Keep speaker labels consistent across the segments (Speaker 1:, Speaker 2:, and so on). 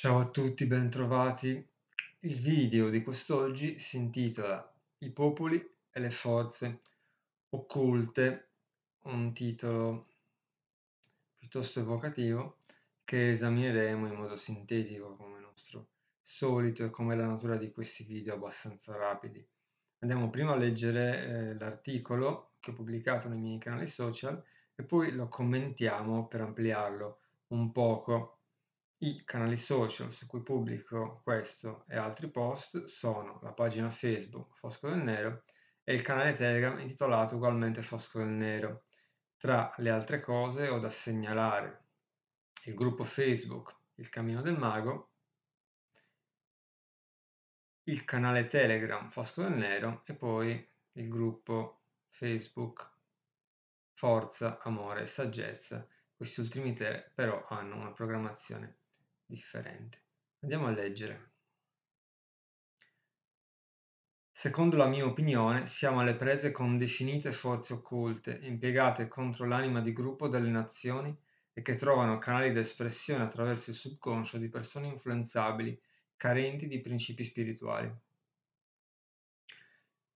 Speaker 1: Ciao a tutti, bentrovati. Il video di quest'oggi si intitola I popoli e le forze occulte, un titolo piuttosto evocativo che esamineremo in modo sintetico come nostro solito e come la natura di questi video abbastanza rapidi. Andiamo prima a leggere eh, l'articolo che ho pubblicato nei miei canali social e poi lo commentiamo per ampliarlo un poco i canali social su cui pubblico questo e altri post sono la pagina Facebook Fosco del Nero e il canale Telegram intitolato ugualmente Fosco del Nero. Tra le altre cose ho da segnalare il gruppo Facebook Il Cammino del Mago, il canale Telegram Fosco del Nero e poi il gruppo Facebook Forza, Amore e Saggezza. Questi ultimi tre però hanno una programmazione differente. Andiamo a leggere. Secondo la mia opinione, siamo alle prese con definite forze occulte impiegate contro l'anima di gruppo delle nazioni e che trovano canali di espressione attraverso il subconscio di persone influenzabili, carenti di principi spirituali.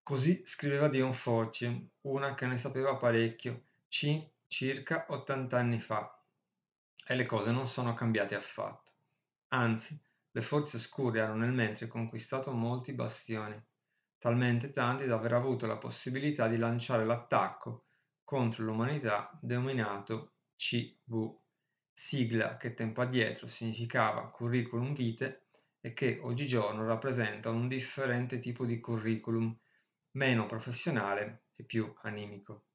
Speaker 1: Così scriveva Dion Fortune, una che ne sapeva parecchio, circa 80 anni fa, e le cose non sono cambiate affatto anzi le forze oscure hanno nel mentre conquistato molti bastioni talmente tanti da aver avuto la possibilità di lanciare l'attacco contro l'umanità denominato CV, sigla che tempo addietro significava curriculum vitae e che oggigiorno rappresenta un differente tipo di curriculum, meno professionale e più animico.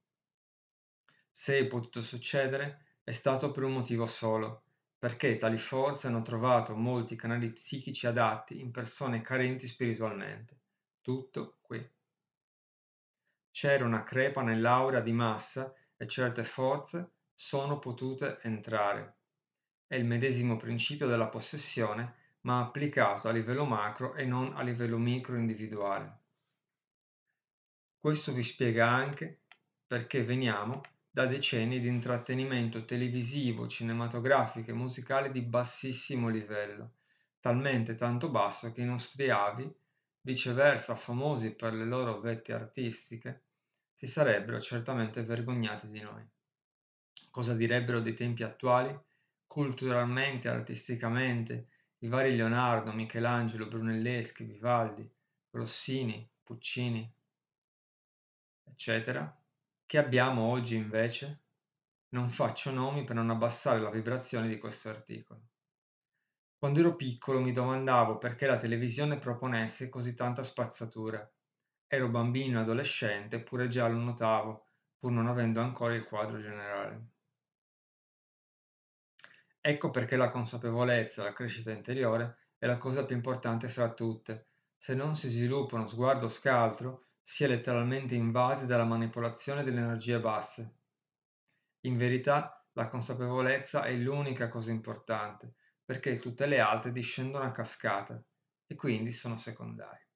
Speaker 1: Se è potuto succedere, è stato per un motivo solo, perché tali forze hanno trovato molti canali psichici adatti in persone carenti spiritualmente. Tutto qui. C'era una crepa nell'aura di massa e certe forze sono potute entrare. È il medesimo principio della possessione, ma applicato a livello macro e non a livello micro individuale. Questo vi spiega anche perché veniamo da decenni di intrattenimento televisivo, cinematografico e musicale di bassissimo livello, talmente tanto basso che i nostri avi, viceversa famosi per le loro vette artistiche, si sarebbero certamente vergognati di noi. Cosa direbbero dei tempi attuali? Culturalmente, artisticamente, i vari Leonardo, Michelangelo, Brunelleschi, Vivaldi, Rossini, Puccini, eccetera, che abbiamo oggi invece? Non faccio nomi per non abbassare la vibrazione di questo articolo. Quando ero piccolo mi domandavo perché la televisione proponesse così tanta spazzatura. Ero bambino e adolescente, eppure già lo notavo, pur non avendo ancora il quadro generale. Ecco perché la consapevolezza, la crescita interiore, è la cosa più importante fra tutte. Se non si sviluppa uno sguardo scaltro, si è letteralmente invasi dalla manipolazione delle energie basse. In verità, la consapevolezza è l'unica cosa importante, perché tutte le altre discendono a cascata e quindi sono secondarie.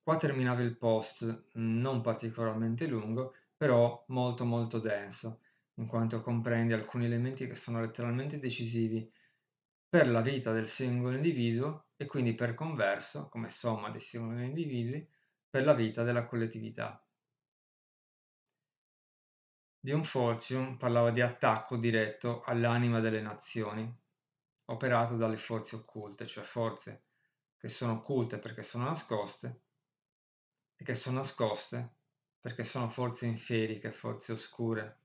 Speaker 1: Qua terminava il post, non particolarmente lungo, però molto molto denso, in quanto comprende alcuni elementi che sono letteralmente decisivi per la vita del singolo individuo e quindi per converso, come somma dei singoli individui, per la vita della collettività. Dion Fortune parlava di attacco diretto all'anima delle nazioni, operato dalle forze occulte, cioè forze che sono occulte perché sono nascoste e che sono nascoste perché sono forze inferiche, forze oscure.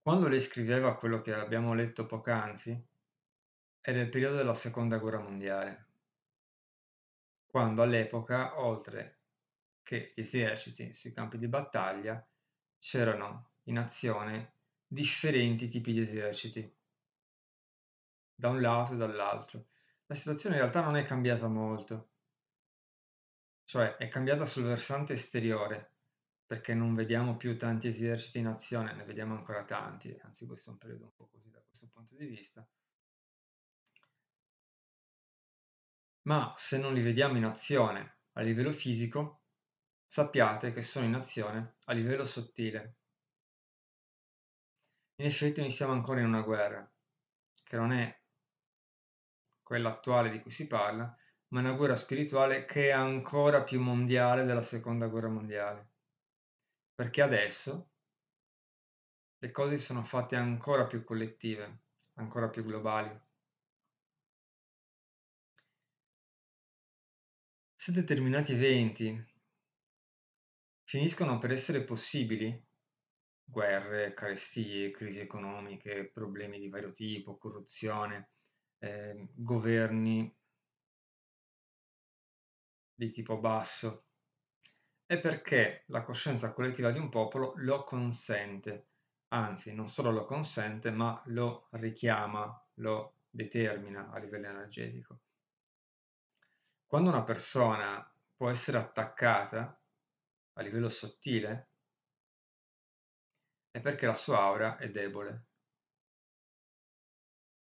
Speaker 1: Quando lei scriveva quello che abbiamo letto poc'anzi, era il periodo della seconda guerra mondiale quando all'epoca, oltre che gli eserciti sui campi di battaglia, c'erano in azione differenti tipi di eserciti, da un lato e dall'altro. La situazione in realtà non è cambiata molto, cioè è cambiata sul versante esteriore, perché non vediamo più tanti eserciti in azione, ne vediamo ancora tanti, anzi questo è un periodo un po' così da questo punto di vista, ma se non li vediamo in azione a livello fisico, sappiate che sono in azione a livello sottile. In effetti noi siamo ancora in una guerra, che non è quella attuale di cui si parla, ma una guerra spirituale che è ancora più mondiale della seconda guerra mondiale. Perché adesso le cose sono fatte ancora più collettive, ancora più globali. Se determinati eventi finiscono per essere possibili, guerre, carestie, crisi economiche, problemi di vario tipo, corruzione, eh, governi di tipo basso, è perché la coscienza collettiva di un popolo lo consente, anzi non solo lo consente, ma lo richiama, lo determina a livello energetico quando una persona può essere attaccata a livello sottile, è perché la sua aura è debole.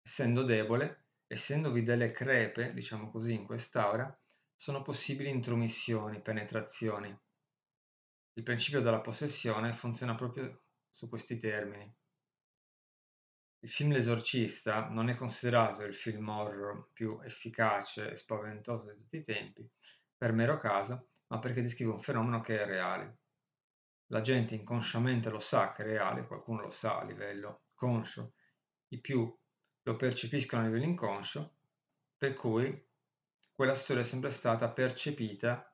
Speaker 1: Essendo debole, essendovi delle crepe, diciamo così, in quest'aura, sono possibili intromissioni, penetrazioni. Il principio della possessione funziona proprio su questi termini. Il film L'Esorcista non è considerato il film horror più efficace e spaventoso di tutti i tempi, per mero caso, ma perché descrive un fenomeno che è reale. La gente inconsciamente lo sa che è reale, qualcuno lo sa a livello conscio, i più lo percepiscono a livello inconscio, per cui quella storia è sempre stata percepita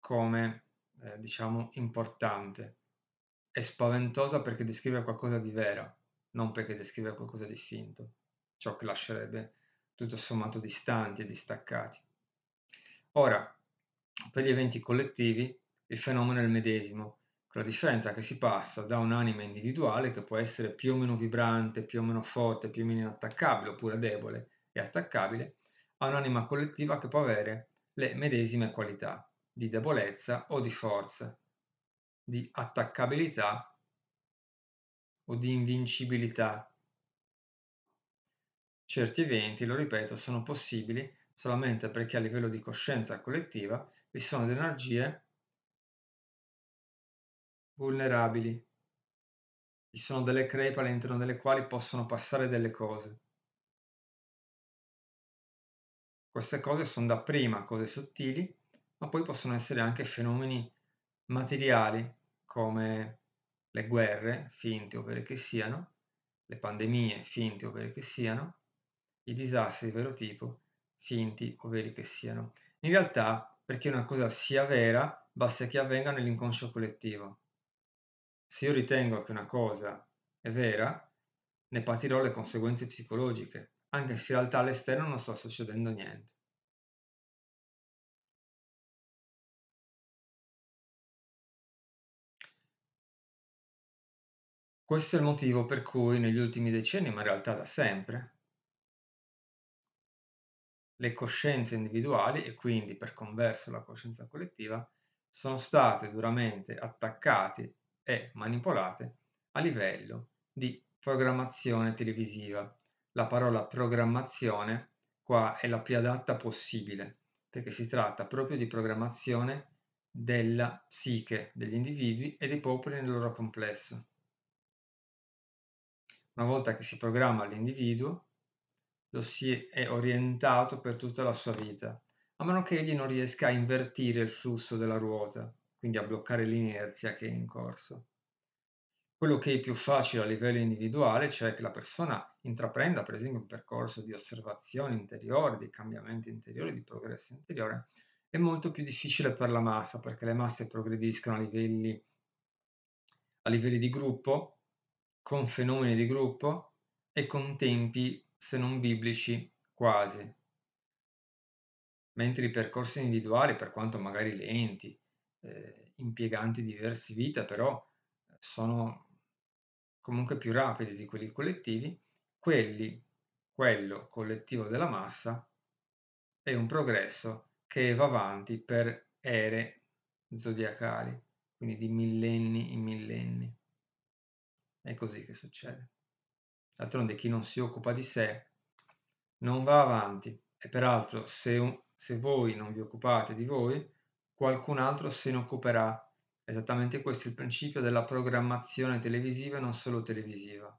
Speaker 1: come, eh, diciamo, importante. È spaventosa perché descrive qualcosa di vero non perché descrive qualcosa di finto, ciò che lascerebbe tutto sommato distanti e distaccati. Ora, per gli eventi collettivi il fenomeno è il medesimo, con la differenza che si passa da un'anima individuale che può essere più o meno vibrante, più o meno forte, più o meno inattaccabile, oppure debole e attaccabile, a un'anima collettiva che può avere le medesime qualità di debolezza o di forza, di attaccabilità o di invincibilità. Certi eventi, lo ripeto, sono possibili solamente perché a livello di coscienza collettiva vi sono delle energie vulnerabili, vi sono delle crepe all'interno delle quali possono passare delle cose. Queste cose sono dapprima cose sottili, ma poi possono essere anche fenomeni materiali come le guerre, finte o vere che siano, le pandemie, finte o vere che siano, i disastri di vero tipo, finti o veri che siano. In realtà, perché una cosa sia vera, basta che avvenga nell'inconscio collettivo. Se io ritengo che una cosa è vera, ne patirò le conseguenze psicologiche, anche se in realtà all'esterno non sta succedendo niente. Questo è il motivo per cui negli ultimi decenni, ma in realtà da sempre, le coscienze individuali e quindi per converso la coscienza collettiva sono state duramente attaccate e manipolate a livello di programmazione televisiva. La parola programmazione qua è la più adatta possibile perché si tratta proprio di programmazione della psiche degli individui e dei popoli nel loro complesso. Una volta che si programma l'individuo, lo si è orientato per tutta la sua vita, a meno che egli non riesca a invertire il flusso della ruota, quindi a bloccare l'inerzia che è in corso. Quello che è più facile a livello individuale, cioè che la persona intraprenda per esempio un percorso di osservazione interiore, di cambiamento interiore, di progresso interiore, è molto più difficile per la massa, perché le masse progrediscono a livelli, a livelli di gruppo, con fenomeni di gruppo e con tempi, se non biblici, quasi. Mentre i percorsi individuali, per quanto magari lenti, eh, impieganti diversi vita, però sono comunque più rapidi di quelli collettivi, quelli, quello collettivo della massa, è un progresso che va avanti per ere zodiacali, quindi di millenni in millenni. È così che succede. D'altronde chi non si occupa di sé non va avanti e peraltro se, se voi non vi occupate di voi, qualcun altro se ne occuperà. Esattamente questo è il principio della programmazione televisiva e non solo televisiva.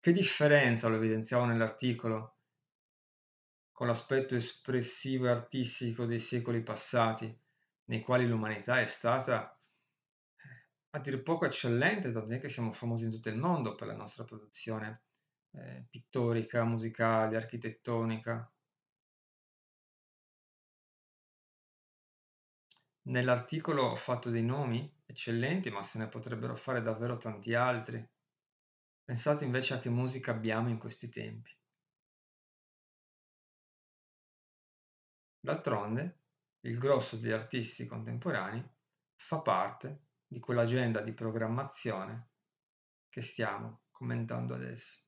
Speaker 1: Che differenza, lo evidenziavo nell'articolo, con l'aspetto espressivo e artistico dei secoli passati, nei quali l'umanità è stata a dir poco eccellente, tant'è che siamo famosi in tutto il mondo per la nostra produzione eh, pittorica, musicale, architettonica. Nell'articolo ho fatto dei nomi eccellenti, ma se ne potrebbero fare davvero tanti altri. Pensate invece a che musica abbiamo in questi tempi. D'altronde, il grosso degli artisti contemporanei fa parte di quell'agenda di programmazione che stiamo commentando adesso.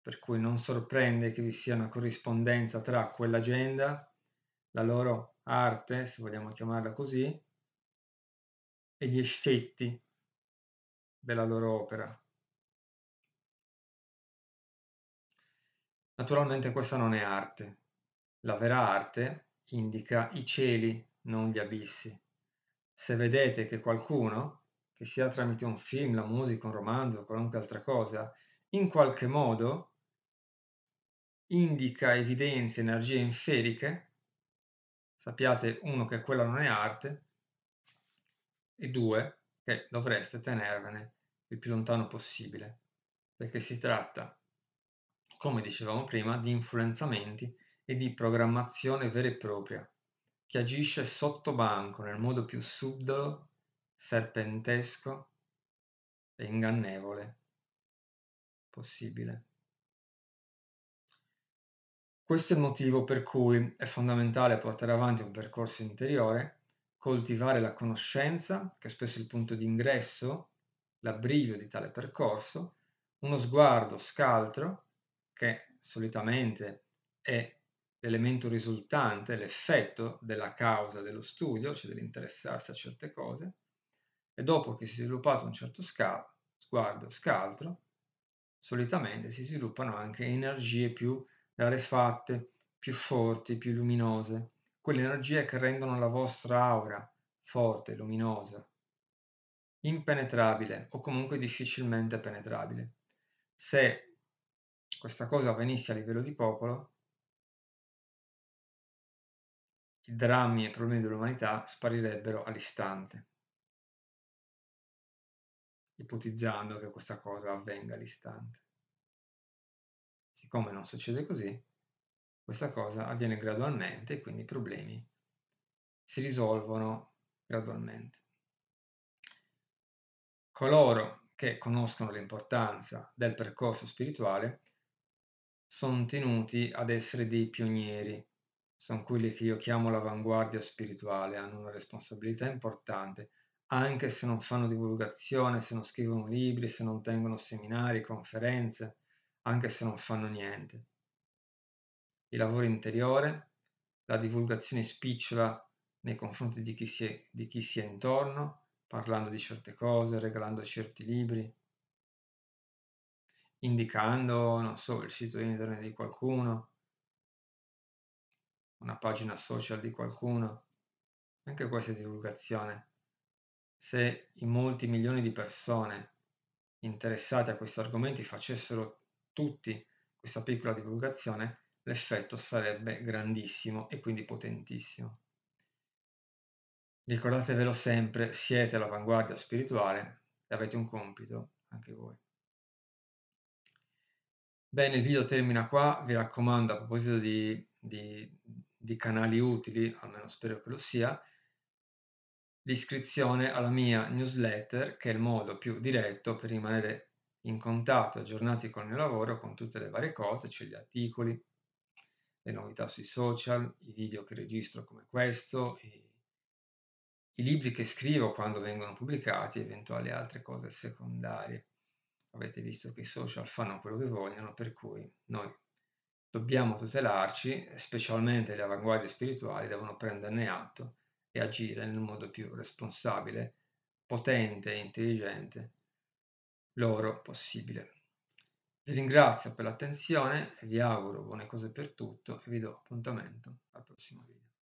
Speaker 1: Per cui non sorprende che vi sia una corrispondenza tra quell'agenda, la loro arte, se vogliamo chiamarla così, e gli effetti della loro opera. Naturalmente questa non è arte. La vera arte indica i cieli, non gli abissi se vedete che qualcuno, che sia tramite un film, la musica, un romanzo, o qualunque altra cosa, in qualche modo indica, evidenzia energie inferiche, sappiate uno che quella non è arte e due che dovreste tenervene il più lontano possibile, perché si tratta, come dicevamo prima, di influenzamenti e di programmazione vera e propria che agisce sottobanco nel modo più subdolo, serpentesco e ingannevole possibile. Questo è il motivo per cui è fondamentale portare avanti un percorso interiore, coltivare la conoscenza, che è spesso il punto di ingresso, l'abbrivio di tale percorso, uno sguardo scaltro, che solitamente è l'elemento risultante, l'effetto della causa dello studio, cioè dell'interessarsi a certe cose, e dopo che si è sviluppato un certo sca- sguardo scaltro, solitamente si sviluppano anche energie più rarefatte, più forti, più luminose, quelle energie che rendono la vostra aura forte, luminosa, impenetrabile o comunque difficilmente penetrabile. Se questa cosa avvenisse a livello di popolo, i drammi e i problemi dell'umanità sparirebbero all'istante, ipotizzando che questa cosa avvenga all'istante. Siccome non succede così, questa cosa avviene gradualmente e quindi i problemi si risolvono gradualmente. Coloro che conoscono l'importanza del percorso spirituale sono tenuti ad essere dei pionieri sono quelli che io chiamo l'avanguardia spirituale, hanno una responsabilità importante, anche se non fanno divulgazione, se non scrivono libri, se non tengono seminari, conferenze, anche se non fanno niente. Il lavoro interiore, la divulgazione spicciola nei confronti di chi si è, di chi si è intorno, parlando di certe cose, regalando certi libri, indicando, non so, il sito internet di qualcuno, una pagina social di qualcuno, anche questa divulgazione, se i molti milioni di persone interessate a questi argomenti facessero tutti questa piccola divulgazione, l'effetto sarebbe grandissimo e quindi potentissimo. Ricordatevelo sempre, siete all'avanguardia spirituale e avete un compito anche voi. Bene, il video termina qua, vi raccomando a proposito di, di di canali utili, almeno spero che lo sia, l'iscrizione alla mia newsletter, che è il modo più diretto per rimanere in contatto, aggiornati col mio lavoro, con tutte le varie cose, cioè gli articoli, le novità sui social, i video che registro come questo, i, i libri che scrivo quando vengono pubblicati, eventuali altre cose secondarie. Avete visto che i social fanno quello che vogliono, per cui noi Dobbiamo tutelarci, specialmente le avanguardie spirituali devono prenderne atto e agire nel modo più responsabile, potente e intelligente loro possibile. Vi ringrazio per l'attenzione, vi auguro buone cose per tutto e vi do appuntamento al prossimo video.